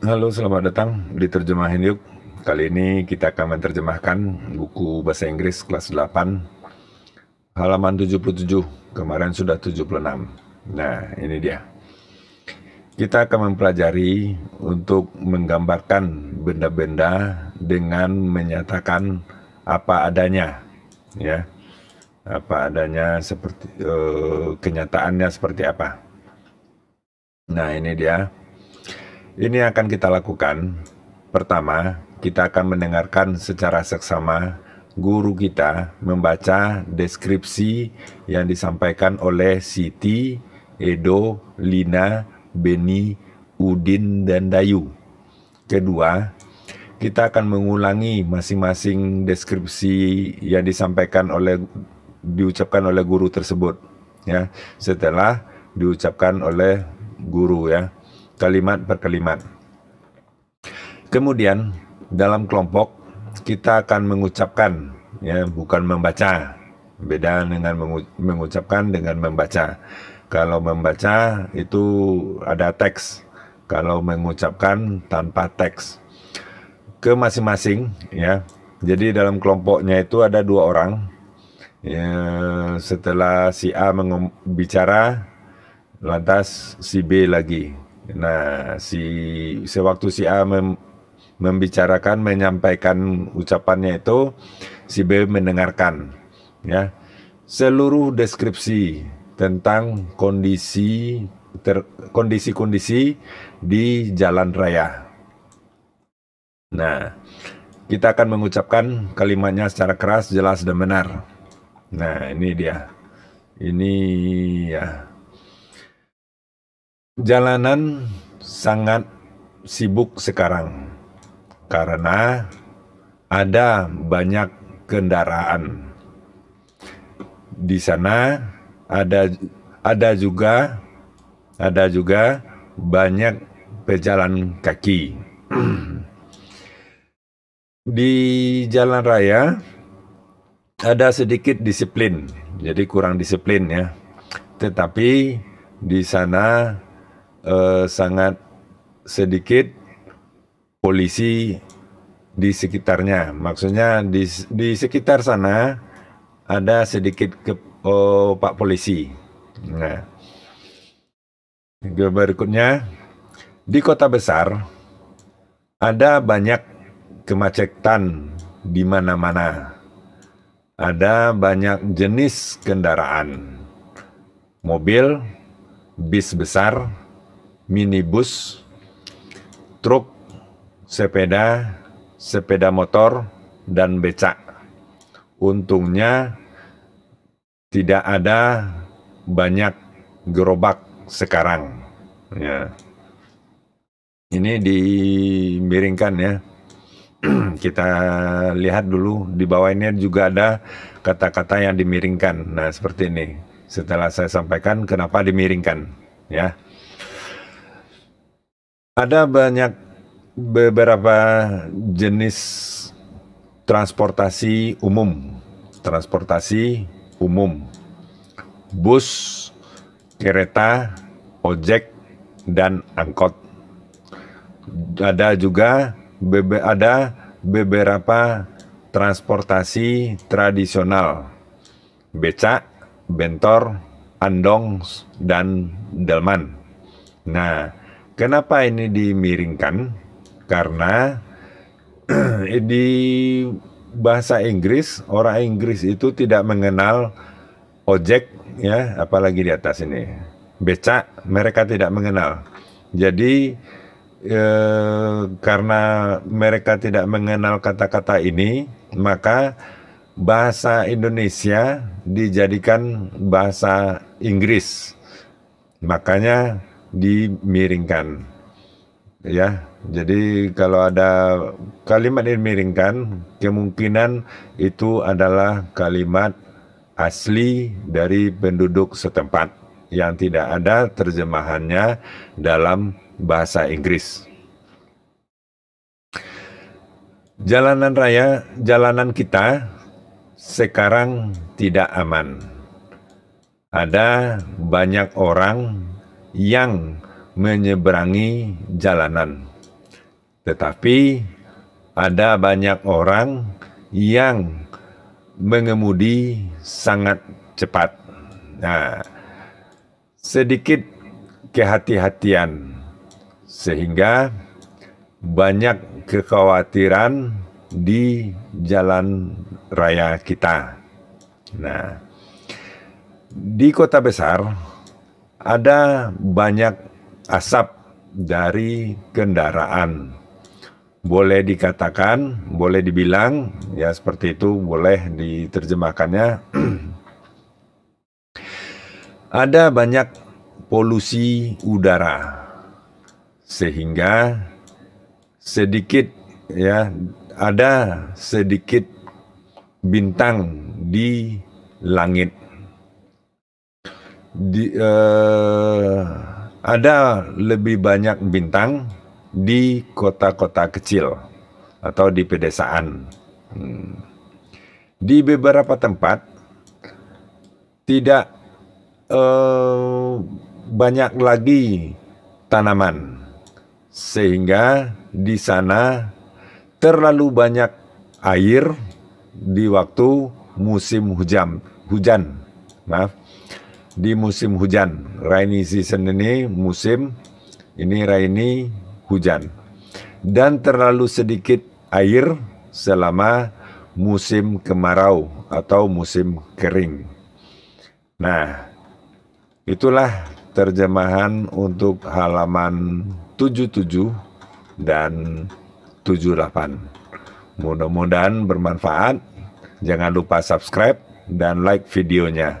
Halo, selamat datang di Terjemahin Yuk. Kali ini kita akan menerjemahkan buku bahasa Inggris kelas 8 halaman 77. Kemarin sudah 76. Nah, ini dia. Kita akan mempelajari untuk menggambarkan benda-benda dengan menyatakan apa adanya, ya. Apa adanya seperti uh, kenyataannya seperti apa. Nah, ini dia ini akan kita lakukan. Pertama, kita akan mendengarkan secara seksama guru kita membaca deskripsi yang disampaikan oleh Siti, Edo, Lina, Beni, Udin, dan Dayu. Kedua, kita akan mengulangi masing-masing deskripsi yang disampaikan oleh diucapkan oleh guru tersebut ya setelah diucapkan oleh guru ya kalimat per kalimat. Kemudian dalam kelompok kita akan mengucapkan ya bukan membaca. Beda dengan mengucapkan dengan membaca. Kalau membaca itu ada teks. Kalau mengucapkan tanpa teks. Ke masing-masing ya. Jadi dalam kelompoknya itu ada dua orang. Ya, setelah si A bicara lantas si B lagi Nah, si sewaktu si A mem, membicarakan, menyampaikan ucapannya itu, si B mendengarkan, ya seluruh deskripsi tentang kondisi ter, kondisi-kondisi di jalan raya. Nah, kita akan mengucapkan kalimatnya secara keras, jelas dan benar. Nah, ini dia. Ini ya. Jalanan sangat sibuk sekarang karena ada banyak kendaraan. Di sana ada ada juga ada juga banyak pejalan kaki. Di jalan raya ada sedikit disiplin. Jadi kurang disiplin ya. Tetapi di sana eh, sangat sedikit polisi di sekitarnya. Maksudnya di di sekitar sana ada sedikit ke oh, Pak polisi. Nah. Berikutnya di kota besar ada banyak kemacetan di mana-mana. Ada banyak jenis kendaraan. Mobil, bis besar, minibus, truk, sepeda, sepeda motor, dan becak. Untungnya tidak ada banyak gerobak sekarang. Ya. Ini dimiringkan ya. Kita lihat dulu di bawah ini juga ada kata-kata yang dimiringkan. Nah, seperti ini. Setelah saya sampaikan kenapa dimiringkan, ya. Ada banyak beberapa jenis transportasi umum. Transportasi umum. Bus, kereta, ojek, dan angkot. Ada juga bebe, ada beberapa transportasi tradisional. Becak, bentor, andong, dan delman. Nah, Kenapa ini dimiringkan? Karena di bahasa Inggris orang Inggris itu tidak mengenal ojek ya, apalagi di atas ini. Becak mereka tidak mengenal. Jadi eh, karena mereka tidak mengenal kata-kata ini, maka bahasa Indonesia dijadikan bahasa Inggris. Makanya dimiringkan. Ya, jadi kalau ada kalimat yang dimiringkan, kemungkinan itu adalah kalimat asli dari penduduk setempat yang tidak ada terjemahannya dalam bahasa Inggris. Jalanan raya, jalanan kita sekarang tidak aman. Ada banyak orang yang menyeberangi jalanan. Tetapi ada banyak orang yang mengemudi sangat cepat. Nah, sedikit kehati-hatian sehingga banyak kekhawatiran di jalan raya kita. Nah, di kota besar ada banyak asap dari kendaraan. Boleh dikatakan, boleh dibilang, ya seperti itu, boleh diterjemahkannya. ada banyak polusi udara, sehingga sedikit, ya, ada sedikit bintang di langit di, uh, ada lebih banyak bintang di kota-kota kecil atau di pedesaan. Hmm. Di beberapa tempat tidak uh, banyak lagi tanaman, sehingga di sana terlalu banyak air di waktu musim hujan. Hujan, maaf di musim hujan. Rainy season ini musim ini rainy hujan. Dan terlalu sedikit air selama musim kemarau atau musim kering. Nah, itulah terjemahan untuk halaman 77 dan 78. Mudah-mudahan bermanfaat. Jangan lupa subscribe dan like videonya.